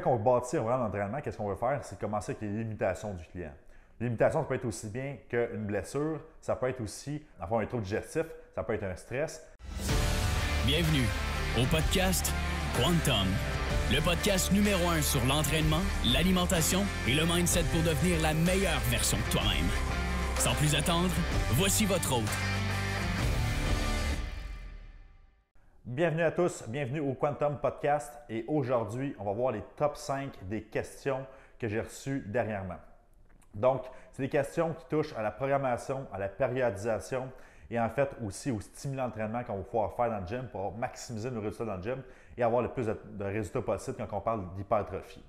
Quand on bâtit un programme qu'est-ce qu'on veut faire? C'est commencer avec les limitations du client. L'imitation, ça peut être aussi bien qu'une blessure, ça peut être aussi enfin, un trouble digestif, ça peut être un stress. Bienvenue au podcast Quantum, le podcast numéro un sur l'entraînement, l'alimentation et le mindset pour devenir la meilleure version de toi-même. Sans plus attendre, voici votre hôte, Bienvenue à tous, bienvenue au Quantum Podcast et aujourd'hui, on va voir les top 5 des questions que j'ai reçues dernièrement. Donc, c'est des questions qui touchent à la programmation, à la périodisation et en fait aussi au stimulant d'entraînement qu'on va pouvoir faire dans le gym pour maximiser nos résultats dans le gym et avoir le plus de résultats possibles quand on parle d'hypertrophie.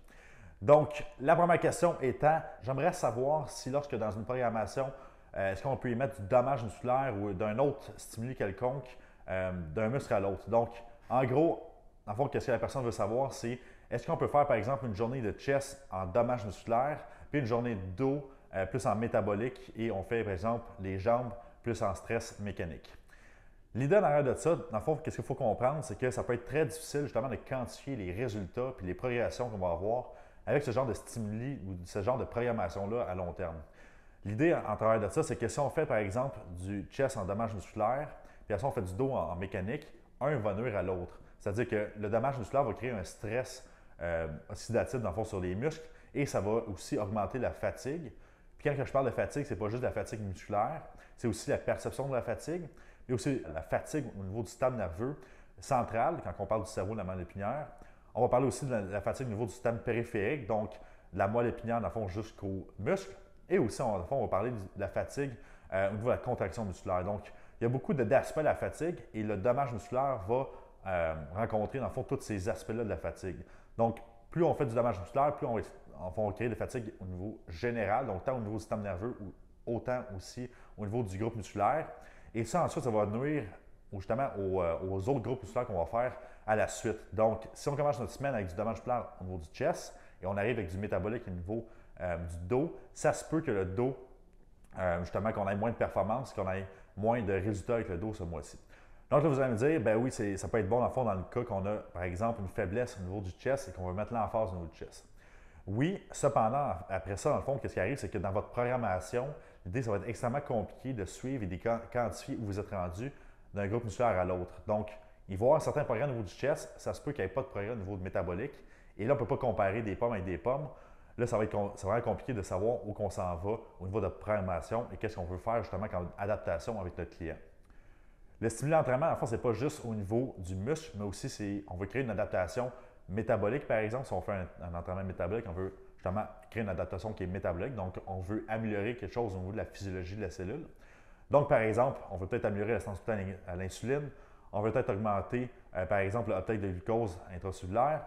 Donc, la première question étant, j'aimerais savoir si lorsque dans une programmation, euh, est-ce qu'on peut y mettre du dommage musculaire ou d'un autre stimuli quelconque euh, d'un muscle à l'autre. Donc, en gros, en fond, qu'est-ce que la personne veut savoir, c'est est-ce qu'on peut faire, par exemple, une journée de chest en dommage musculaire, puis une journée d'eau euh, plus en métabolique, et on fait, par exemple, les jambes plus en stress mécanique. L'idée derrière de ça, dans le fond, qu'est-ce qu'il faut comprendre, c'est que ça peut être très difficile justement de quantifier les résultats puis les progressions qu'on va avoir avec ce genre de stimuli ou ce genre de programmation-là à long terme. L'idée en travers de ça, c'est que si on fait par exemple du chess en dommage musculaire, puis on fait du dos en, mécanique, un va nuire à l'autre. C'est-à-dire que le dommage musculaire va créer un stress euh, oxydatif dans fond sur les muscles et ça va aussi augmenter la fatigue. Puis quand je parle de fatigue, c'est pas juste la fatigue musculaire, c'est aussi la perception de la fatigue, mais aussi la fatigue au niveau du système nerveux central, quand on parle du cerveau de la moelle épinière. On va parler aussi de la, fatigue au niveau du système périphérique, donc de la moelle épinière, dans fond, jusqu'aux muscles. Et aussi, on, on va parler de la fatigue euh, au niveau de la contraction musculaire. Donc, il y a beaucoup d'aspects de la fatigue et le dommage musculaire va euh, rencontrer, dans le fond, tous ces aspects-là de la fatigue. Donc, plus on fait du dommage musculaire, plus on, va créer de fatigue au niveau général, donc tant au niveau du système nerveux ou autant aussi au niveau du groupe musculaire. Et ça, ensuite, ça va nuire justement euh, aux, autres groupes musculaires qu'on va faire à la suite. Donc, si on commence notre semaine avec du dommage musculaire au niveau du chest et on arrive avec du métabolique au niveau euh, du dos, ça se peut que le dos, justement, qu'on ait moins de performance, qu'on ait moins de résultats avec le dos ce mois-ci. Donc là, vous allez me dire, ben oui, ça peut être bon dans le fond dans le cas qu'on a, par exemple, une faiblesse au niveau du chest et qu'on veut mettre l'emphase au niveau du chest. Oui, cependant, après ça, dans le fond, qu'est-ce qui arrive, c'est que dans votre programmation, l'idée, ça va être extrêmement compliqué de suivre et de quantifier où vous êtes rendu d'un groupe musculaire à l'autre. Donc, il va y avoir certains progrès au niveau du chest, ça se peut qu'il n'y ait pas de progrès au niveau de métabolique. Et là, on ne peut pas comparer des pommes avec des pommes. Là, ça va être compliqué de savoir où on s'en va au niveau de programmation et qu'est-ce qu'on veut faire justement comme adaptation avec notre client. Le stimulant d'entraînement, en fait, ce n'est pas juste au niveau du muscle, mais aussi on veut créer une adaptation métabolique, par exemple. Si on fait un, entraînement métabolique, on veut justement créer une adaptation qui est métabolique. Donc, on veut améliorer quelque chose au niveau de la physiologie de la cellule. Donc, par exemple, on veut peut-être améliorer la sensibilité à l'insuline. On veut peut-être augmenter, euh, par exemple, l'optique de glucose intracellulaire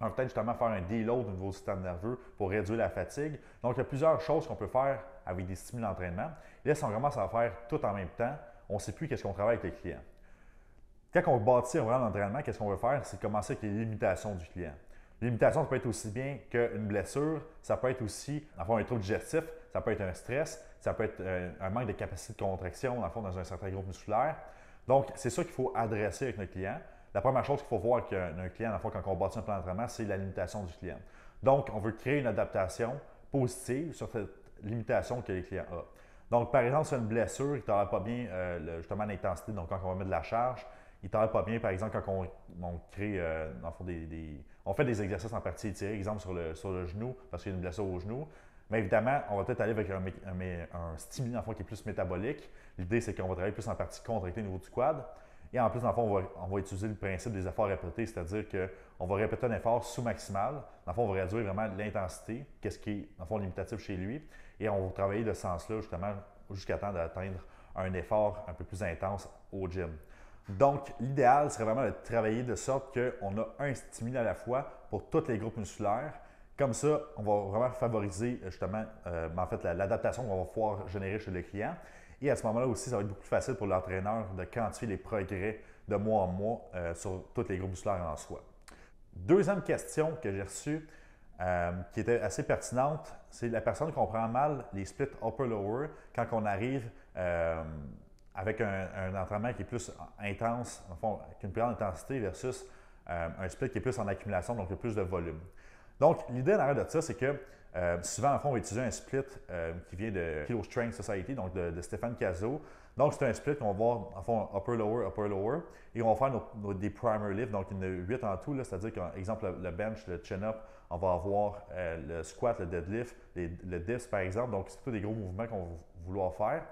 on peut-être justement faire un déload au niveau du système nerveux pour réduire la fatigue. Donc, il y a plusieurs choses qu'on peut faire avec des stimuli d'entraînement. Et là, si on commence à faire tout en même temps, on ne sait plus qu'est-ce qu'on travaille avec les clients. Quand on bâtit un programme d'entraînement, qu'est-ce qu'on veut faire? C'est commencer avec les limitations du client. L'imitation, ça peut être aussi bien qu'une blessure, ça peut être aussi, un trouble digestif, ça peut être un stress, ça peut être euh, un manque de capacité de contraction, dans dans un certain groupe musculaire. Donc, c'est ça qu'il faut adresser avec nos clients la première chose qu'il faut voir qu'un client, à la fois quand on bâtit un plan d'entraînement, c'est la limitation du client. Donc, on veut créer une adaptation positive sur cette limitation que le client a. Donc, par exemple, sur une blessure, il ne t'aurait pas bien euh, justement l'intensité. Donc, quand on va mettre de la charge, il ne pas bien, par exemple, quand on, crée, euh, des, on fait des exercices en partie étirée, exemple sur le, sur le genou, parce qu'il y a une blessure au genou. Mais évidemment, on va peut-être aller avec un, un, stimulant fois qui est plus métabolique. L'idée, c'est qu'on va travailler plus en partie contractée au niveau du quad. Et en plus, dans fond, on va, utiliser le principe des efforts répétés, c'est-à-dire qu'on va répéter un effort sous-maximal. Dans le fond, on va réduire vraiment l'intensité, qu'est-ce qui est, limitatif chez lui. Et on va travailler de ce sens-là, justement, jusqu'à temps d'atteindre un effort un peu plus intense au gym. Donc, l'idéal serait vraiment de travailler de sorte qu'on a un stimuli à la fois pour tous les groupes musculaires. Comme ça, on va vraiment favoriser justement euh, en fait, l'adaptation qu'on va pouvoir générer chez le client et à ce moment-là aussi, ça va être beaucoup plus facile pour l'entraîneur de quantifier les progrès de mois en mois euh, sur tous les groupes musculaires en soi. Deuxième question que j'ai reçue, euh, qui était assez pertinente, c'est la personne comprend mal les splits upper-lower quand on arrive euh, avec un, entraînement qui est plus intense, en fond, avec une plus grande intensité versus un split qui est plus en accumulation, donc plus de volume. Donc, l'idée en arrière de ça, c'est que euh, souvent, en fond, on va utiliser un split euh, qui vient de Kilo Strength Society, donc de, Stéphane Cazot. Donc, c'est un split qu'on va voir, en fond, upper-lower, upper-lower. Et on va faire nos, des primer lifts, donc il y en a 8 en tout. C'est-à-dire qu'en exemple, le, bench, le chin-up, on va avoir euh, le squat, le deadlift, les, le dips, par exemple. Donc, c'est plutôt des gros mouvements qu'on va vouloir faire.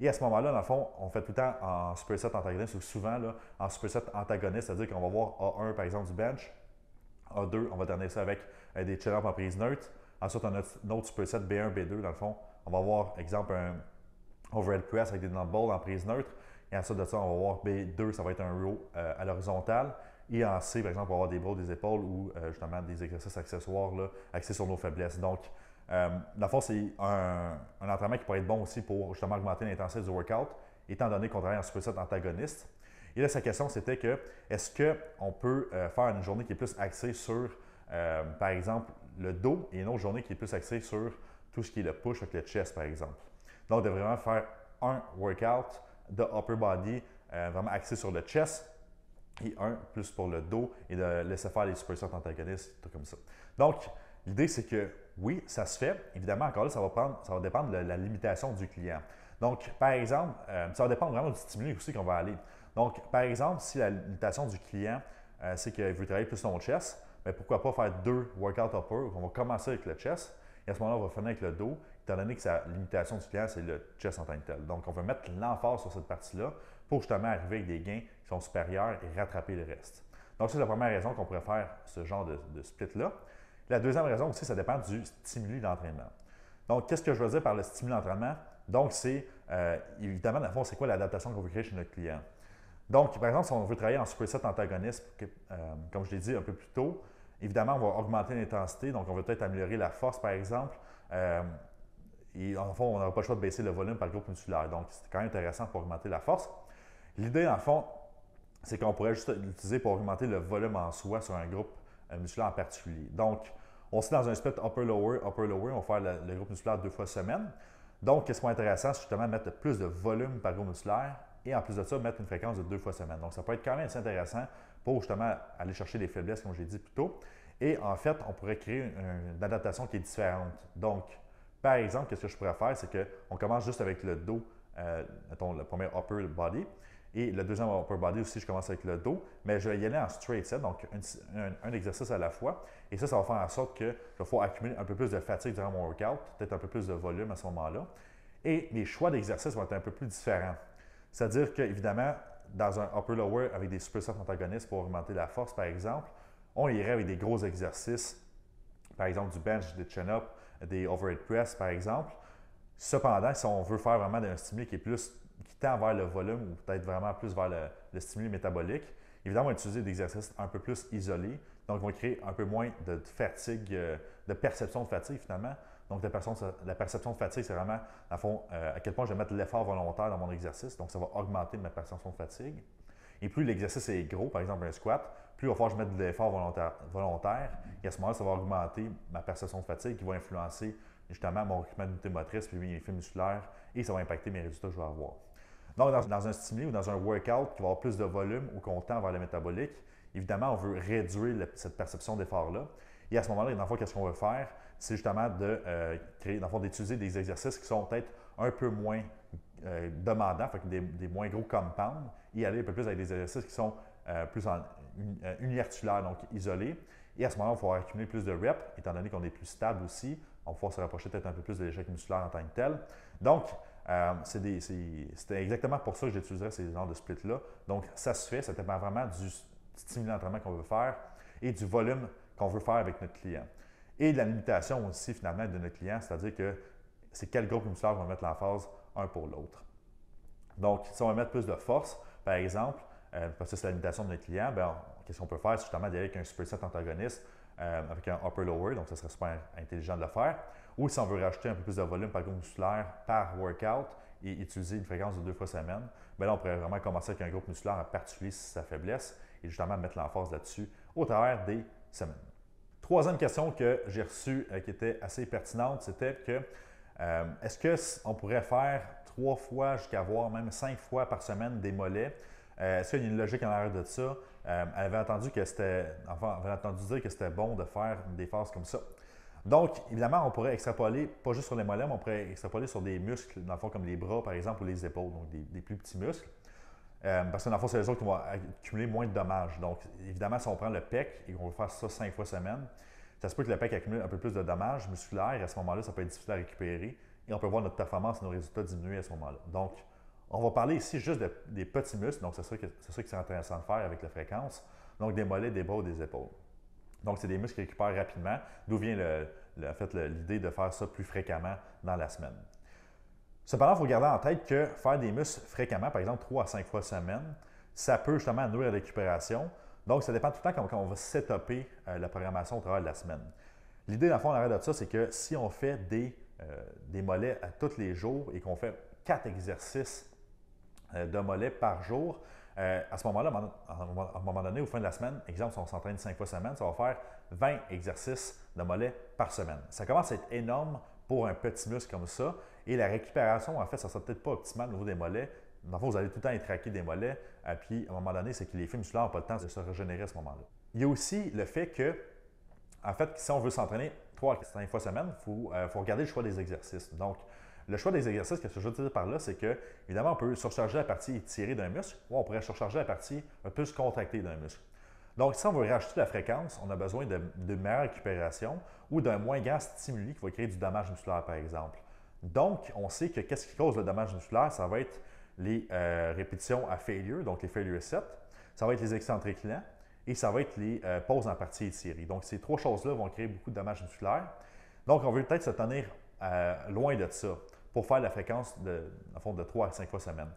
Et à ce moment-là, dans le fond, on fait tout le temps en superset antagoniste ou souvent là, en superset antagoniste, c'est-à-dire qu'on va voir A1 par exemple du bench, a2, on va terminer ça avec euh, des chin en prise neutre. Ensuite, on a notre autre superset B1, B2, dans le fond. On va avoir, exemple, un overhead press avec des dumbbells en prise neutre. Et ensuite de ça, on va voir B2, ça va être un row euh, à l'horizontale. Et en C, par exemple, on va avoir des bras, des épaules ou euh, justement des exercices accessoires là, axés sur nos faiblesses. Donc, la force est c'est un, un, entraînement qui pourrait être bon aussi pour justement augmenter l'intensité du workout, étant donné qu'on travaille en superset antagoniste. Et là, sa question, c'était que est-ce qu'on peut euh, faire une journée qui est plus axée sur, euh, par exemple, le dos et une autre journée qui est plus axée sur tout ce qui est le push avec le chest, par exemple. Donc, de vraiment faire un workout de upper body euh, vraiment axé sur le chest et un plus pour le dos et de laisser faire les supersets antagonistes, tout comme ça. Donc, l'idée, c'est que oui, ça se fait. Évidemment, encore là, ça va, prendre, ça va dépendre de la limitation du client. Donc, par exemple, ça va dépendre vraiment du stimulus aussi qu'on va aller. Donc, par exemple, si la limitation du client, euh, c'est qu'il veut travailler plus son chest, mais ben, pourquoi pas faire deux workouts upper? On va commencer avec le chest et à ce moment-là, on va finir avec le dos, étant donné que sa limitation du client, c'est le chest en tant que tel. Donc, on va mettre l'emphase sur cette partie-là pour justement arriver avec des gains qui sont supérieurs et rattraper le reste. Donc, c'est la première raison qu'on pourrait faire ce genre de, split-là. La deuxième raison aussi, ça dépend du stimuli d'entraînement. Donc, qu'est-ce que je veux dire par le stimuli d'entraînement? Donc, c'est euh, évidemment, dans le fond, c'est quoi l'adaptation qu'on veut créer chez notre client? Donc, par exemple, si on veut travailler en superset antagoniste, euh, comme je l'ai dit un peu plus tôt, évidemment, on va augmenter l'intensité, donc on va peut-être améliorer la force, par exemple. Euh, et en fond, on n'aura pas le choix de baisser le volume par groupe musculaire. Donc, c'est quand même intéressant pour augmenter la force. L'idée, en fond, c'est qu'on pourrait juste l'utiliser pour augmenter le volume en soi sur un groupe euh, musculaire en particulier. Donc, on se dans un split upper-lower, upper-lower, on va faire le, groupe musculaire deux fois semaine. Donc, ce qui est intéressant, c'est justement mettre plus de volume par groupe musculaire et en plus de ça, mettre une fréquence de deux fois semaine. Donc, ça peut être quand même assez intéressant pour justement aller chercher des faiblesses, comme j'ai dit plus tôt. Et en fait, on pourrait créer une, adaptation qui est différente. Donc, par exemple, qu'est-ce que je pourrais faire, c'est qu'on commence juste avec le dos, euh, mettons le premier upper body, et le deuxième upper body aussi, je commence avec le dos, mais je vais y aller en straight set, donc un, exercice à la fois. Et ça, ça va faire en sorte que je vais accumuler un peu plus de fatigue durant mon workout, peut-être un peu plus de volume à ce moment-là. Et mes choix d'exercice vont être un peu plus différents. C'est-à-dire qu'évidemment, dans un upper lower avec des super antagonistes pour augmenter la force, par exemple, on irait avec des gros exercices, par exemple du bench, des chin-up, des overhead press, par exemple. Cependant, si on veut faire vraiment un stimuli qui est plus qui tend vers le volume ou peut-être vraiment plus vers le, le, métabolique, évidemment, on va utiliser des exercices un peu plus isolés, donc on va créer un peu moins de fatigue, euh, de perception de fatigue finalement, donc, la, perception de fatigue, c'est vraiment, euh, à quel point je vais mettre l'effort volontaire dans mon exercice. Donc, ça va augmenter ma perception de fatigue. Et plus l'exercice est gros, par exemple un squat, plus il va falloir que je mette de l'effort volontaire, Et à ce moment-là, ça va augmenter ma perception de fatigue qui va influencer justement mon recrutement d'unité motrice, puis mes effets musculaires, et ça va impacter mes résultats que je vais avoir. Donc, dans, un stimuli ou dans un workout qui va avoir plus de volume ou qu'on tend vers le métabolique, évidemment, on veut réduire cette perception d'effort-là. Et à ce moment-là, dans qu'est-ce qu'on veut faire? C'est justement de euh, créer, d'utiliser des exercices qui sont peut-être un peu moins euh, demandants, des, moins gros compounds, et aller un peu plus avec des exercices qui sont euh, plus en, donc isolés. Et à ce moment-là, on va accumuler plus de reps, étant donné qu'on est plus stable aussi. On va pouvoir se rapprocher peut-être un peu plus de l'échec musculaire en tant que tel. Donc, c'est c'était exactement pour ça que j'utiliserais ces genres de splits-là. Donc, ça se fait, ça dépend vraiment du stimulant d'entraînement qu'on veut faire et du volume veut faire avec notre client. Et la limitation aussi, finalement, de notre client, c'est-à-dire que c'est quel groupe musculaire va mettre l'emphase un pour l'autre. Donc, si on va mettre plus de force, par exemple, euh, parce que c'est la limitation de notre client, ben, qu'est-ce qu'on peut faire? C'est justement d'aller avec un super antagoniste, euh, avec un upper-lower, donc ça serait super intelligent de le faire. Ou si on veut rajouter un peu plus de volume par groupe musculaire par workout et utiliser une fréquence de deux fois semaine, ben là, on pourrait vraiment commencer avec un groupe musculaire à particulier sa faiblesse et justement mettre l'emphase là-dessus au travers des semaines troisième question que j'ai reçue euh, qui était assez pertinente, c'était que euh, est-ce qu'on pourrait faire trois fois jusqu'à voir même cinq fois par semaine des mollets? Euh, est-ce qu'il y a une logique en arrière de ça? elle avait entendu que c'était, enfin, dire que c'était bon de faire des phases comme ça. Donc, évidemment, on pourrait extrapoler, pas juste sur les mollets, mais on pourrait extrapoler sur des muscles, dans le fond, comme les bras, par exemple, ou les épaules, donc des plus petits muscles. Euh, parce que dans le fond, c'est les autres qui vont accumuler moins de dommages. Donc, évidemment, si on prend le PEC et qu'on veut faire ça cinq fois semaine, ça se peut que le PEC accumule un peu plus de dommages musculaires et à ce moment-là, ça peut être difficile à récupérer et on peut voir notre performance et nos résultats diminuer à ce moment-là. Donc, on va parler ici juste des petits muscles, donc c'est ça que c'est intéressant de faire avec la fréquence, donc des mollets, des bras ou des épaules. Donc, c'est des muscles qui récupèrent rapidement, d'où vient l'idée de faire ça plus fréquemment dans la semaine. Cependant, il faut garder en tête que faire des muscles fréquemment, par exemple 3 à 5 fois semaine, ça peut justement nourrir la récupération. Donc, ça dépend tout le temps quand on va setuper euh, la programmation au travers de la semaine. L'idée, dans le fond, on de ça, c'est que si on fait euh, des, mollets à tous les jours et qu'on fait 4 exercices euh, de mollets par jour, à ce moment-là, à un moment donné, au fin de la semaine, exemple, si on s'entraîne 5 fois semaine, ça va faire 20 exercices de mollets par semaine. Ça commence à être énorme pour un petit muscle comme ça. Et la récupération, en fait, ça ne sera peut-être pas optimal au niveau des mollets. Dans le vous allez tout le temps être traqué des mollets. Et euh, puis, à un moment donné, c'est que les fibres musculaires n'ont pas le temps de se régénérer à ce moment-là. Il y a aussi le fait que, en fait, si on veut s'entraîner trois, à cinq fois semaine, il euh, faut, regarder le choix des exercices. Donc, le choix des exercices, que ce que je veux dire par là, c'est que, évidemment, on peut surcharger la partie étirée d'un muscle ou on pourrait surcharger la partie un peu contractée d'un muscle. Donc, si on veut rajouter la fréquence, on a besoin de, de meilleure récupération ou d'un moins grand stimuli qui va créer du dommage musculaire, par exemple. Donc, on sait que qu'est-ce qui cause le dommage musculaire, ça va être les euh, répétitions à failure, donc les failure 7, ça va être les excentriques et ça va être les euh, pauses en partie série. Donc, ces trois choses-là vont créer beaucoup de dommages musculaires. Donc, on veut peut-être se tenir euh, loin de ça pour faire la fréquence de, fond, de 3 à 5 fois semaine.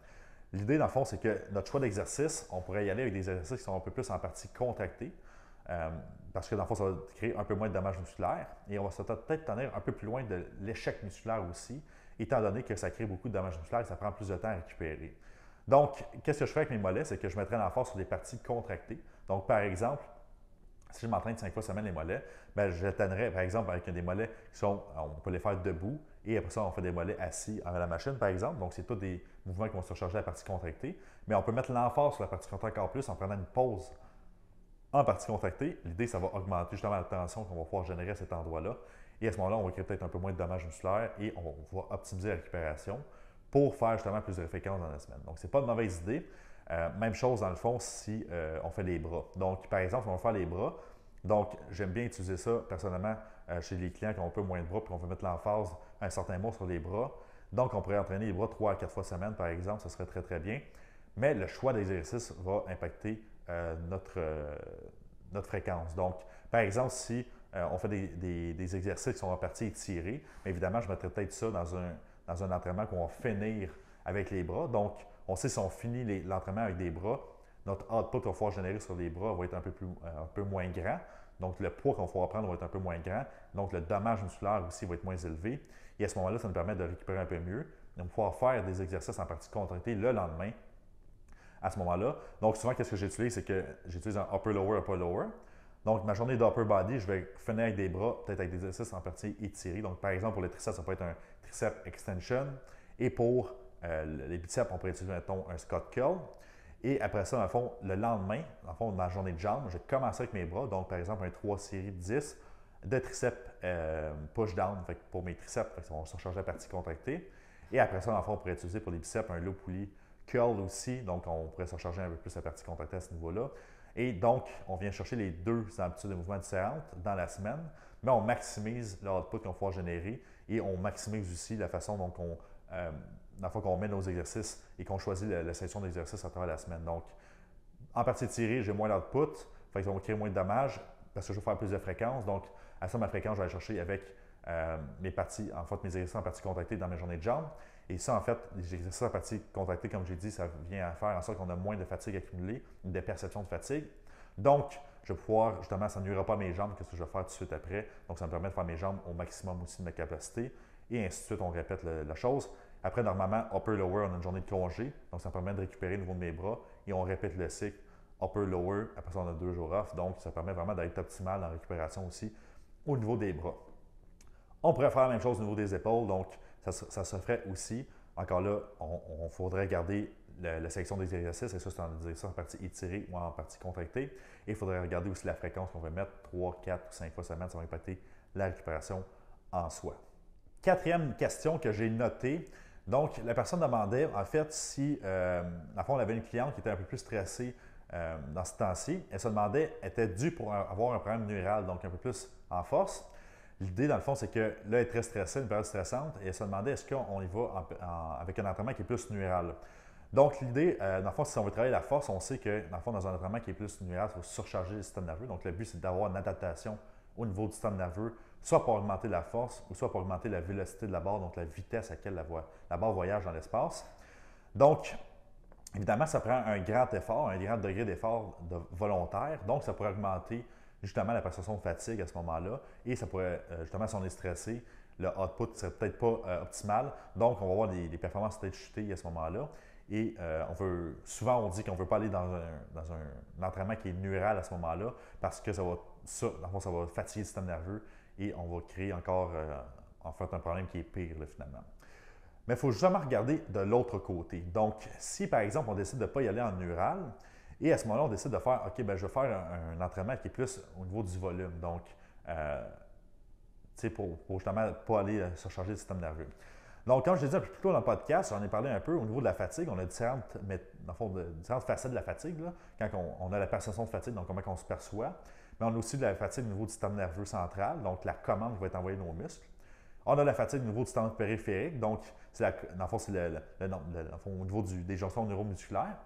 L'idée, dans le fond, c'est que notre choix d'exercice, on pourrait y aller avec des exercices qui sont un peu plus en partie contractés, euh, parce que dans le fond, ça va créer un peu moins de dommages musculaires et on va peut-être tenir un peu plus loin de l'échec musculaire aussi, étant donné que ça crée beaucoup de dommages musculaires et ça prend plus de temps à récupérer. Donc, qu'est-ce que je fais avec mes mollets? C'est que je mettrai l'emphase sur les parties contractées. Donc, par exemple, si je m'entraîne cinq fois par semaine les mollets, ben, je par exemple, avec des mollets qui sont, on peut les faire debout, et après ça, on fait des mollets assis à la machine, par exemple. Donc, c'est tous des mouvements qui vont surcharger la partie contractée. Mais on peut mettre l'emphase sur la partie contractée encore plus en prenant une pause partie contractée, l'idée, ça va augmenter justement la tension qu'on va pouvoir générer à cet endroit-là. Et à ce moment-là, on va créer peut-être un peu moins de dommages musculaires et on va optimiser la récupération pour faire justement plus de fréquences dans la semaine. Donc, ce n'est pas une mauvaise idée. Euh, même chose dans le fond si euh, on fait les bras. Donc, par exemple, on va faire les bras. Donc, j'aime bien utiliser ça personnellement euh, chez les clients qui ont un peu moins de bras puis qu'on veut mettre l'emphase un certain mot sur les bras. Donc, on pourrait entraîner les bras 3 à 4 fois semaine, par exemple, ce serait très très bien. Mais le choix d'exercice va impacter euh, notre, euh, notre fréquence. Donc, par exemple, si euh, on fait des, des, exercices qui sont en partie étirés, évidemment, je mettrais peut-être ça dans un, dans un entraînement qu'on va finir avec les bras. Donc, on sait si on finit l'entraînement avec des bras, notre output qu'on va générer sur les bras va être un peu, plus, un peu moins grand. Donc, le poids qu'on va prendre va être un peu moins grand. Donc, le dommage musculaire aussi va être moins élevé. Et à ce moment-là, ça nous permet de récupérer un peu mieux, de pouvoir faire des exercices en partie contractés le lendemain à ce moment-là. Donc, souvent, qu'est-ce que j'utilise C'est que j'utilise un upper-lower, upper-lower. Donc, ma journée d'upper body, je vais finir avec des bras, peut-être avec des exercices en partie étirés. Donc, par exemple, pour les triceps, ça peut être un tricep extension. Et pour euh, les biceps, on pourrait utiliser, mettons, un Scott Curl. Et après ça, dans fond, le lendemain, dans le fond, ma journée de jambes, je vais commencer avec mes bras. Donc, par exemple, un 3 séries de 10 de triceps euh, push-down pour mes triceps. ça se surcharger la partie contractée. Et après ça, dans le fond, on pourrait utiliser pour les biceps un low pulley curl aussi, donc on pourrait se recharger un peu plus la partie contactée à ce niveau-là. Et donc, on vient chercher les deux amplitudes de mouvement différentes dans la semaine, mais on maximise l'output qu'on va générer et on maximise aussi la façon dont on, euh, fois qu'on met nos exercices et qu'on choisit la, section session d'exercice à travers la semaine. Donc, en partie tirée, j'ai moins d'output, fait ils ça va créer moins de dommages parce que je vais faire plus de fréquences. Donc, à ça, ma fréquence, je vais aller chercher avec euh, mes parties, en fait, mes exercices en partie contactée dans mes journées de jambes. Et ça, en fait, les exercices en fatigue comme j'ai dit, ça vient à faire en sorte qu'on a moins de fatigue accumulée, des perceptions de fatigue. Donc, je vais pouvoir, justement, ça nuira pas mes jambes, que ce que je vais faire tout de suite après. Donc, ça me permet de faire mes jambes au maximum aussi de ma capacité. Et ainsi de suite, on répète la chose. Après, normalement, upper-lower, on a une journée de congé. Donc, ça me permet de récupérer le niveau de mes bras. Et on répète le cycle upper-lower. Après ça, on a deux jours off. Donc, ça permet vraiment d'être optimal en récupération aussi au niveau des bras. On pourrait faire la même chose au niveau des épaules. Donc, ça, se ferait aussi, encore là, on, faudrait garder la, section sélection des exercices, et ça, c'est en direction en partie étirée ou en partie contractée. Et il faudrait regarder aussi la fréquence qu'on veut mettre, 3, 4 ou 5 fois semaine, ça va impacter la récupération en soi. Quatrième question que j'ai notée, donc la personne demandait en fait si, euh, à fond, on avait une cliente qui était un peu plus stressée euh, dans ce temps-ci, elle se demandait, était due pour avoir un problème neural, donc un peu plus en force, L'idée, dans le fond, c'est que là, est très stressé, une période stressante, et elle se demandait est-ce qu'on y va avec un entraînement qui est plus numéral. Donc, l'idée, euh, dans le fond, si on veut travailler la force, on sait que, dans le fond, dans un entraînement qui est plus numéral, il faut surcharger le système nerveux. Donc, le but, c'est d'avoir une adaptation au niveau du système nerveux, soit pour augmenter la force, ou soit pour augmenter la vélocité de la barre, donc la vitesse à laquelle la, barre voyage dans l'espace. Donc, évidemment, ça prend un grand effort, un grand degré d'effort volontaire. Donc, ça pourrait augmenter justement la perception de fatigue à ce moment-là. Et ça pourrait, euh, justement, si on est stressé, le output serait peut-être pas euh, optimal. Donc, on va voir les performances peut-être chutées à ce moment-là. Et euh, on veut, souvent, on dit qu'on ne veut pas aller dans un, entraînement qui est neural à ce moment-là parce que ça va, ça, ça va fatiguer le système nerveux et on va créer encore en fait un problème qui est pire finalement. Mais il faut justement regarder de l'autre côté. Donc, si par exemple on décide de ne pas y aller en neural, et à ce moment-là, on décide de faire, OK, ben, je vais faire un, entraînement qui est plus au niveau du volume. Donc, tu sais, pour, pour, justement pas aller surcharger le système nerveux. Donc, comme je l'ai dit un peu plus tôt dans le podcast, j'en ai parlé un peu au niveau de la fatigue. On a différentes, mais, dans de, facettes de la fatigue. quand on, a la perception de fatigue, donc comment on se perçoit. Mais on a aussi de la fatigue au niveau du système nerveux central, donc la commande qui va être envoyée nos muscles. On a la fatigue au niveau du système périphérique, donc c'est le au niveau du, des jonctions neuromusculaires.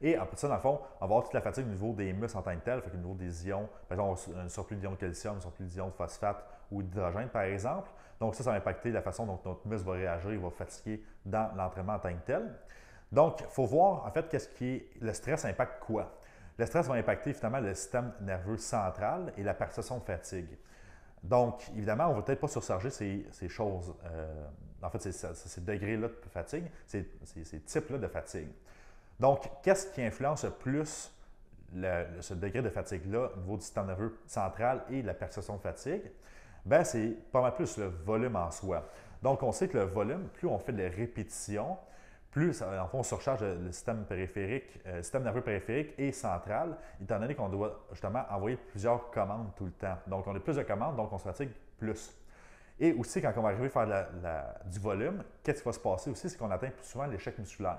Et après ça, dans le fond, on va avoir toute la fatigue au niveau des muscles en tant que tel, au niveau des ions, par exemple, un surplus d'ions de calcium, un surplus d'ions de phosphate ou d'hydrogène, par exemple. Donc ça, ça va impacter la façon dont notre muscle va réagir, il va fatiguer dans l'entraînement en tant que tel. Donc, il faut voir en fait qu'est-ce qui le stress impacte quoi. Le stress va impacter finalement le système nerveux central et la perception de fatigue. Donc, évidemment, on ne va peut-être pas surcharger ces, choses, euh, en fait, ces degrés-là de fatigue, ces, types-là de fatigue. Donc, qu'est-ce qui influence le plus ce degré de fatigue-là au niveau du système nerveux central et la perception de fatigue? Ben, c'est pas mal plus le volume en soi. Donc, on sait que le volume, plus on fait de répétitions, plus en fond, on surcharge le système périphérique, euh, système nerveux périphérique et central, étant donné qu'on doit justement envoyer plusieurs commandes tout le temps. Donc, on a plus de commandes, donc on se fatigue plus. Et aussi, quand on va arriver à faire du volume, qu'est-ce qui va se passer aussi, c'est qu'on atteint plus souvent l'échec musculaire.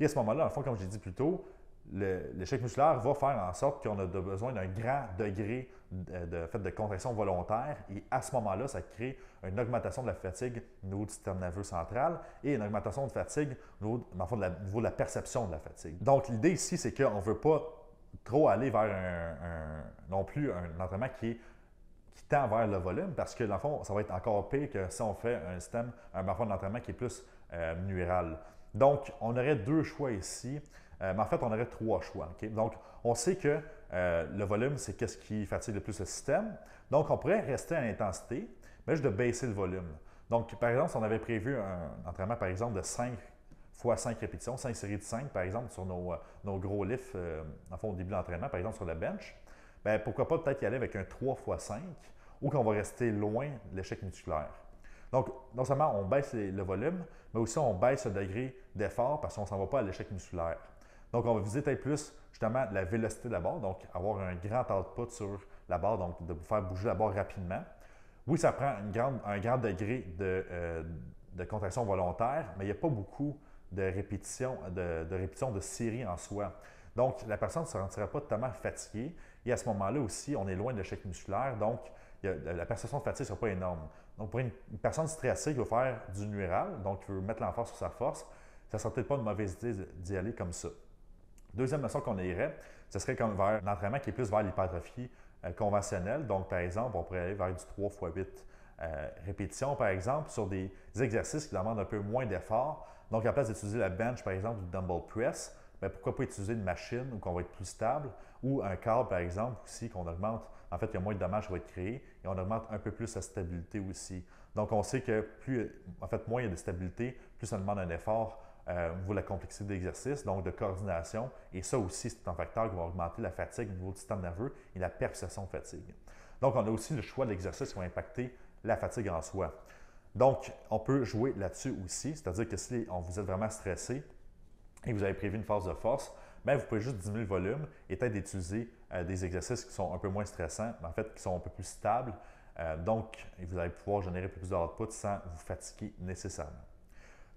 Et à ce moment-là, en fond, comme j'ai dit plus tôt, l'échec musculaire va faire en sorte qu'on a besoin d'un grand degré de, euh, de, contraction volontaire et à ce moment-là, ça crée une augmentation de la fatigue au niveau du système nerveux central et une augmentation de fatigue au niveau, de, la, perception de la fatigue. Donc l'idée ici, c'est qu'on ne veut pas trop aller vers un, non plus un entraînement qui tend vers le volume parce que, dans fond, ça va être encore pire que si on fait un système, un qui est plus euh, donc, on aurait deux choix ici, euh, mais en fait, on aurait trois choix. Donc, on sait que euh, le volume, c'est qu'est-ce qui fatigue le plus le système. Donc, on pourrait rester à l'intensité, mais juste de baisser le volume. Donc, par exemple, si on avait prévu un entraînement, par exemple, de 5 fois 5 répétitions, 5 séries de 5, par exemple, sur nos, euh, gros lifts, en fond, au début de l'entraînement, par exemple, sur la bench, ben, pourquoi pas peut-être y aller avec un 3 fois 5 ou qu'on va rester loin de l'échec musculaire. Donc, non seulement on baisse le volume, mais aussi on baisse le degré d'effort parce qu'on ne s'en va pas à l'échec musculaire. Donc, on va viser plus justement la vélocité de la barre, donc avoir un grand output sur la barre, donc de faire bouger la barre rapidement. Oui, ça prend un grand degré euh, de, contraction volontaire, mais il n'y a pas beaucoup de répétitions de, de, répétition de séries en soi. Donc, la personne ne se sentira pas totalement fatiguée. Et à ce moment-là aussi, on est loin de l'échec musculaire. Donc, la perception de fatigue ne sera pas énorme. Donc, pour une, personne stressée qui veut faire du nuéral, donc qui veut mettre l'emphase sur sa force, ça ne serait peut-être pas une mauvaise idée d'y aller comme ça. Deuxième façon qu'on irait, ce serait comme vers un entraînement qui est plus vers l'hypertrophie euh, conventionnelle. Donc, par exemple, on pourrait aller vers du 3 x 8 répétitions, par exemple, sur des, exercices qui demandent un peu moins d'effort. Donc, à la place d'utiliser la bench, par exemple, du dumbbell press, ben, pourquoi pas utiliser une machine où on va être plus stable ou un câble, par exemple, aussi qu'on augmente en fait, il y a moins de dommages qui vont être créés et on augmente un peu plus la stabilité aussi. Donc, on sait que plus, en fait, moins il y a de stabilité, plus ça demande un effort euh, au niveau de la complexité d'exercice, donc de coordination. Et ça aussi, c'est un facteur qui va augmenter la fatigue au niveau du système nerveux et la perception de fatigue. Donc, on a aussi le choix de l'exercice qui va impacter la fatigue en soi. Donc, on peut jouer là-dessus aussi, c'est-à-dire que si on vous êtes vraiment stressé et vous avez prévu une phase de force, mais ben, vous pouvez juste diminuer le volume et peut-être d'utiliser euh, des exercices qui sont un peu moins stressants, mais en fait qui sont un peu plus stables. Euh, donc, vous allez pouvoir générer plus d'output sans vous fatiguer nécessairement.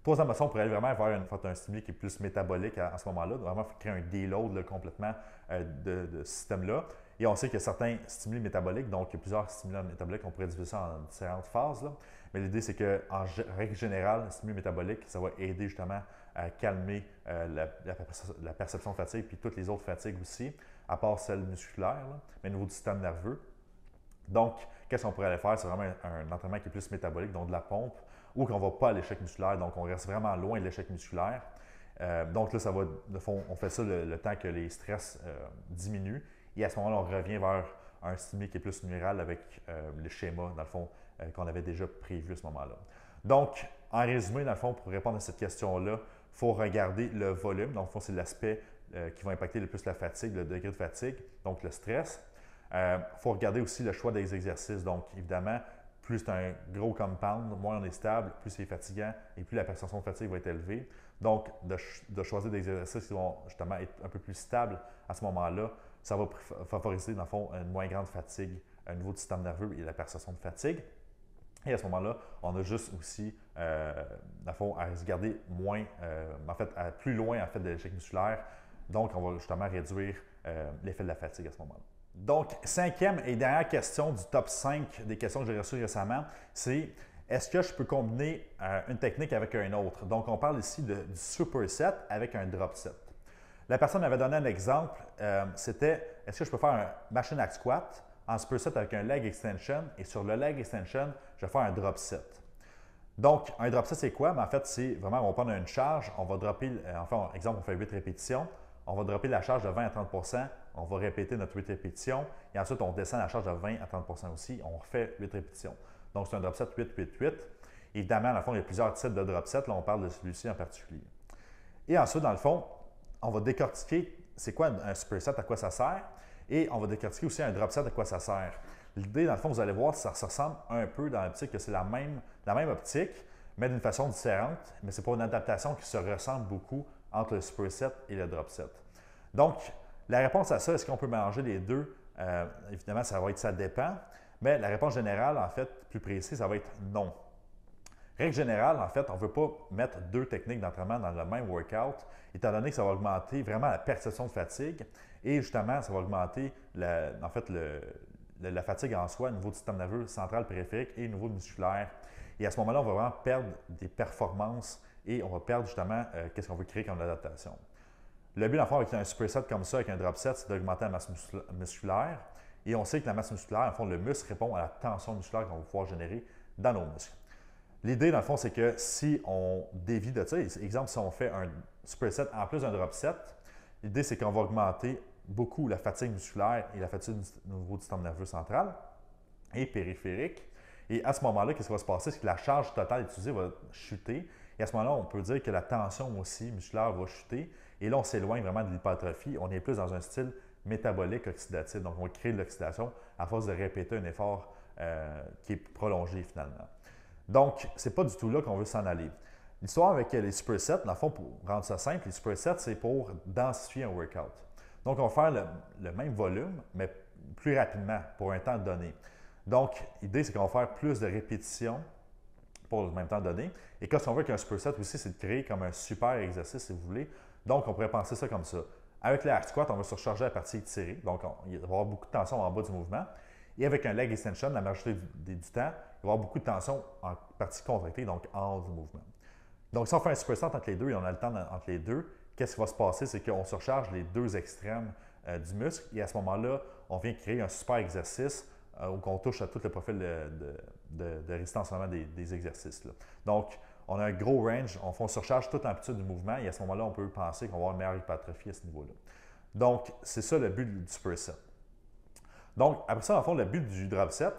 Troisième façon, pour aller vraiment avoir une, un stimuli qui est plus métabolique à, ce moment-là, vraiment créer un déload complètement euh, de, ce système-là. Et on sait qu'il y a certains stimuli métaboliques, donc il y a plusieurs stimuli métaboliques, on pourrait diviser ça en différentes phases. Mais l'idée, c'est qu'en règle générale, un stimuli métabolique, ça va aider justement à calmer euh, la, perception de fatigue, puis toutes les autres fatigues aussi, à part celle musculaire, mais au niveau du système nerveux. Donc, qu'est-ce qu'on pourrait aller faire? C'est vraiment un, entraînement qui est plus métabolique, donc de la pompe, ou qu'on ne va pas à l'échec musculaire, donc on reste vraiment loin de l'échec musculaire. Euh, donc là, ça va, de fond, on fait ça le, temps que les stress euh, diminuent, et à ce moment-là, on revient vers un stimuli qui est plus numéral avec le schéma, dans le fond, qu'on avait déjà prévu à ce moment-là. Donc, en résumé, dans le fond, pour répondre à cette question-là, faut regarder le volume. Donc, c'est l'aspect euh, qui va impacter le plus la fatigue, le degré de fatigue, donc le stress. Il euh, faut regarder aussi le choix des exercices. Donc, évidemment, plus c'est un gros compound, moins on est stable, plus c'est fatigant et plus la perception de fatigue va être élevée. Donc, de, de, choisir des exercices qui vont justement être un peu plus stables à ce moment-là, ça va favoriser, dans le fond, une moins grande fatigue au niveau du système nerveux et la perception de fatigue. Et à ce moment-là, on a juste aussi, euh, à, se garder moins, euh, en fait, plus loin en fait, de l'échec musculaire. Donc, on va justement réduire euh, l'effet de la fatigue à ce moment-là. Donc, cinquième et dernière question du top 5 des questions que j'ai reçues récemment, c'est est-ce que je peux combiner une technique avec une autre? Donc, on parle ici du superset avec un drop set. La personne m'avait donné un exemple, c'était est-ce que je peux faire un machine à squat en superset avec un leg extension et sur le leg extension, je vais faire un drop set. Donc, un drop set, c'est quoi? Ben, en fait, c'est vraiment, on va prendre une charge, on va dropper, euh, enfin, exemple, on fait 8 répétitions, on va dropper la charge de 20 à 30 on va répéter notre 8 répétitions et ensuite, on descend la charge de 20 à 30 aussi, on refait 8 répétitions. Donc, c'est un drop set 8, 8, 8. Évidemment, dans le fond, il y a plusieurs types de drop set, là, on parle de celui-ci en particulier. Et ensuite, dans le fond, on va décortiquer c'est quoi un superset, à quoi ça sert. Et on va décortiquer aussi un drop set à quoi ça sert. L'idée, dans le fond, vous allez voir, ça ressemble un peu dans l'optique que c'est la même, la même optique, mais d'une façon différente. Mais c'est pas une adaptation qui se ressemble beaucoup entre le super et le drop set. Donc, la réponse à ça, est-ce qu'on peut mélanger les deux? Euh, évidemment, ça va être ça dépend. Mais la réponse générale, en fait, plus précise, ça va être non. Règle générale, en fait, on ne veut pas mettre deux techniques d'entraînement dans le même workout, étant donné que ça va augmenter vraiment la perception de fatigue et justement, ça va augmenter la, fait, la fatigue en soi au niveau du système nerveux central périphérique et au niveau musculaire. Et à ce moment-là, on va vraiment perdre des performances et on va perdre justement euh, qu'est-ce qu'on veut créer comme adaptation. Le but, en fait, avec un superset comme ça, avec un drop set, c'est d'augmenter la masse musculaire. Et on sait que la masse musculaire, en fond, le muscle répond à la tension musculaire qu'on va pouvoir générer dans nos muscles. L'idée, dans le fond, c'est que si on dévie de ça, exemple, si on fait un superset en plus d'un drop set, l'idée, c'est qu'on va augmenter beaucoup la fatigue musculaire et la fatigue du nouveau du système nerveux central et périphérique. Et à ce moment-là, qu'est-ce qui va se passer? C'est que la charge totale utilisée va chuter. Et à ce moment-là, on peut dire que la tension aussi musculaire va chuter. Et là, on s'éloigne vraiment de l'hypertrophie. On est plus dans un style métabolique oxydatif. Donc, on crée de l'oxydation à force de répéter un effort euh, qui est prolongé finalement. Donc, c'est pas du tout là qu'on veut s'en aller. L'histoire avec les supersets, dans le fond, pour rendre ça simple, les supersets, c'est pour densifier un workout. Donc, on va faire le, même volume, mais plus rapidement, pour un temps donné. Donc, l'idée, c'est qu'on va faire plus de répétitions pour le même temps donné. Et quand on veut qu'un superset aussi, c'est de créer comme un super exercice, si vous voulez. Donc, on pourrait penser ça comme ça. Avec les squat, on va surcharger la partie tirée, Donc, il va y avoir beaucoup de tension en bas du mouvement. Et avec un leg extension, la majorité du, du temps, il va y avoir beaucoup de tension en partie contractée, donc hors du mouvement. Donc, si on fait un superset entre les deux et on a le temps entre les deux, qu'est-ce qui va se passer? C'est qu'on surcharge les deux extrêmes euh, du muscle et à ce moment-là, on vient créer un super exercice euh, où on touche à tout le profil de, de, résistance des, exercices. Donc, on a un gros range, on, surcharge toute amplitude du mouvement et à ce moment-là, on peut penser qu'on va avoir une meilleure hypertrophie à ce niveau-là. Donc, c'est ça le but du superset. Donc, après ça, en fond, le but du drop set,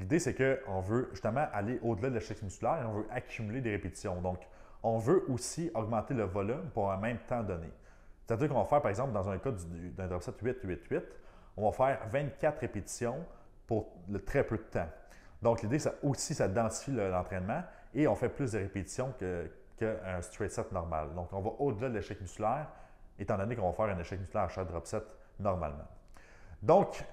l'idée, c'est qu'on veut justement aller au-delà de l'échec musculaire et on veut accumuler des répétitions. Donc, on veut aussi augmenter le volume pour un même temps donné. C'est-à-dire qu'on va faire, par exemple, dans un cas d'un drop set 8-8-8, on va faire 24 répétitions pour le très peu de temps. Donc, l'idée, ça aussi, ça densifie l'entraînement et on fait plus de répétitions qu'un straight set normal. Donc, on va au-delà de l'échec musculaire, étant donné qu'on va faire un échec musculaire à chaque drop set normalement. Donc,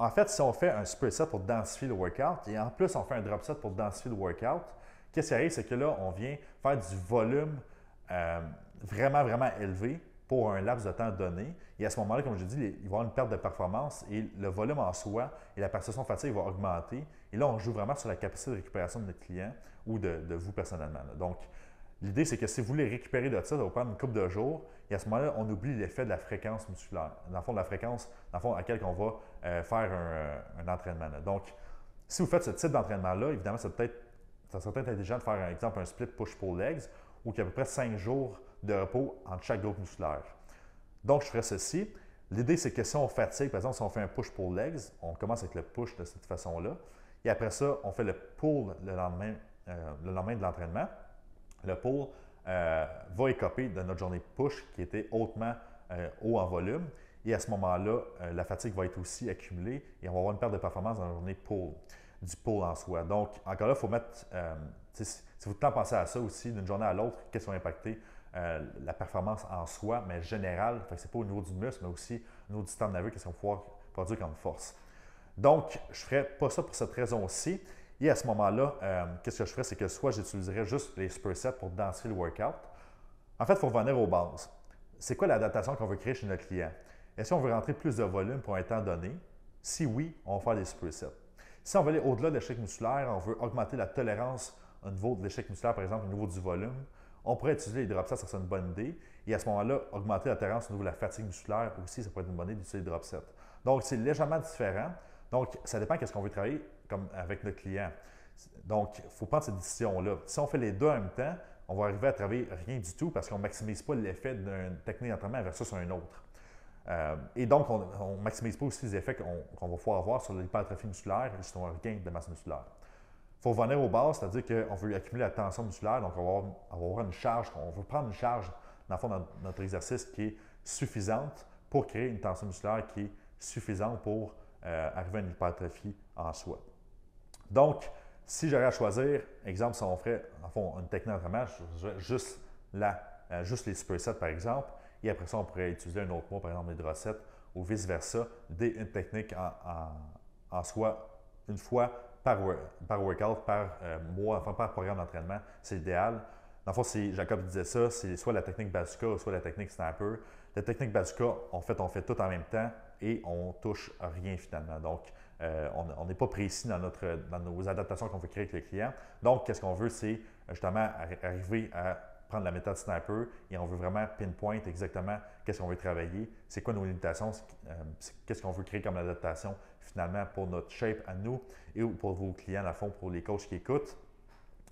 en fait, si on fait un split set pour densifier le workout et en plus on fait un drop set pour densifier le workout, qu'est-ce qui arrive? C'est que là, on vient faire du volume euh, vraiment, vraiment élevé pour un laps de temps donné. Et à ce moment-là, comme je dis, il va y avoir une perte de performance et le volume en soi et la perception fatigue va augmenter. Et là, on joue vraiment sur la capacité de récupération de notre client ou de, vous personnellement. Donc, L'idée, c'est que si vous voulez récupérer de ça, ça va prendre une couple de jours. Et à ce moment-là, on oublie l'effet de la fréquence musculaire. Dans le fond, de la fréquence dans à laquelle on va euh, faire euh, un, entraînement. Donc, si vous faites ce type d'entraînement-là, évidemment, ça, peut être, ça serait intelligent de faire, par exemple, un split push-pull legs ou qu'il y a à peu près 5 jours de repos entre chaque groupe musculaire. Donc, je ferais ceci. L'idée, c'est que si on fatigue, par exemple, si on fait un push pull legs, on commence avec le push de cette façon-là. Et après ça, on fait le pull le lendemain euh, de l'entraînement le pôle euh, va écoper de notre journée push qui était hautement euh, haut en volume. Et à ce moment-là, euh, la fatigue va être aussi accumulée et on va avoir une perte de performance dans la journée pull, du pôle en soi. Donc, encore là, il faut mettre, si vous temps pensez à ça aussi, d'une journée à l'autre, qu'est-ce qui va impacter la performance en soi, mais générale, ce n'est pas au niveau du muscle, mais aussi au niveau du système nerveux, qu'est-ce qu'on va pouvoir produire comme force. Donc, je ne ferai pas ça pour cette raison-ci. Et à ce moment-là, euh, qu'est-ce que je ferais, c'est que soit j'utiliserais juste les supersets pour danser le workout. En fait, il faut revenir aux bases. C'est quoi l'adaptation qu'on veut créer chez notre client? Est-ce qu'on veut rentrer plus de volume pour un temps donné? Si oui, on va faire des supersets. Si on veut aller au-delà de l'échec musculaire, on veut augmenter la tolérance au niveau de l'échec musculaire, par exemple, au niveau du volume, on pourrait utiliser les drop sets, ça serait une bonne idée. Et à ce moment-là, augmenter la tolérance au niveau de la fatigue musculaire aussi, ça pourrait être une bonne idée d'utiliser les drop sets. Donc, c'est légèrement différent. Donc, ça dépend qu'est-ce qu'on veut travailler comme avec notre client. Donc, il faut prendre cette décision-là. Si on fait les deux en même temps, on va arriver à travailler rien du tout parce qu'on ne maximise pas l'effet d'une technique d'entraînement versus un autre. Euh, et donc, on ne maximise pas aussi les effets qu'on va pouvoir avoir sur l'hypertrophie musculaire et sur un gain de masse musculaire. Il faut revenir aux bases, c'est-à-dire qu'on veut accumuler la tension musculaire, donc on va avoir, une charge, on veut prendre une charge dans le fond, de notre exercice qui est suffisante pour créer une tension musculaire qui est suffisante pour euh, arriver à une hypertrophie en soi. Donc, si j'aurais à choisir, exemple, si on ferait, une technique d'entraînement, juste, la, euh, juste les supersets, par exemple, et après ça, on pourrait utiliser un autre mot, par exemple, les sets ou vice-versa, dès une technique en, en, soi, une fois par, par workout, par euh, mois, enfin, par programme d'entraînement, c'est idéal. Dans le fond, si Jacob disait ça, c'est soit la technique bazooka soit la technique sniper. La technique bazooka, en fait, on fait tout en même temps et on touche rien finalement. Donc, euh, on n'est pas précis dans, dans nos adaptations qu'on veut créer avec les clients. Donc, qu'est-ce qu'on veut, c'est justement arriver à prendre la méthode sniper et on veut vraiment pinpoint exactement qu'est-ce qu'on veut travailler, c'est quoi nos limitations, euh, qu'est-ce qu'on veut créer comme adaptation finalement pour notre shape à nous et pour vos clients, à fond, pour les coachs qui écoutent.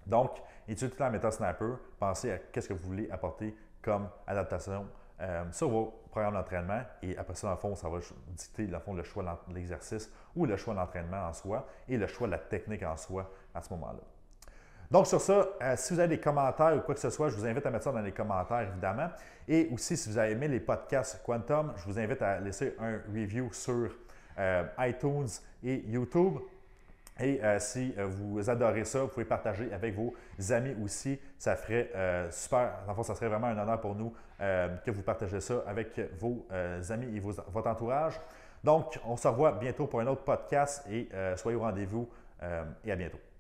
Donc, étudiez la méthode sniper, pensez à qu'est-ce que vous voulez apporter comme adaptation sur euh, vos programmes d'entraînement et après ça, dans le fond, ça va dicter le, choix de l'exercice ou le choix de l'entraînement en soi et le choix de la technique en soi à ce moment-là. Donc, sur ça, euh, si vous avez des commentaires ou quoi que ce soit, je vous invite à mettre ça dans les commentaires, évidemment. Et aussi, si vous avez aimé les podcasts Quantum, je vous invite à laisser un review sur euh, iTunes et YouTube. Et euh, si euh, vous adorez ça, vous pouvez partager avec vos amis aussi. Ça ferait euh, super. En ça serait vraiment un honneur pour nous que vous partagez ça avec vos amis et votre entourage. Donc, on se revoit bientôt pour un autre podcast et soyez au rendez-vous et à bientôt.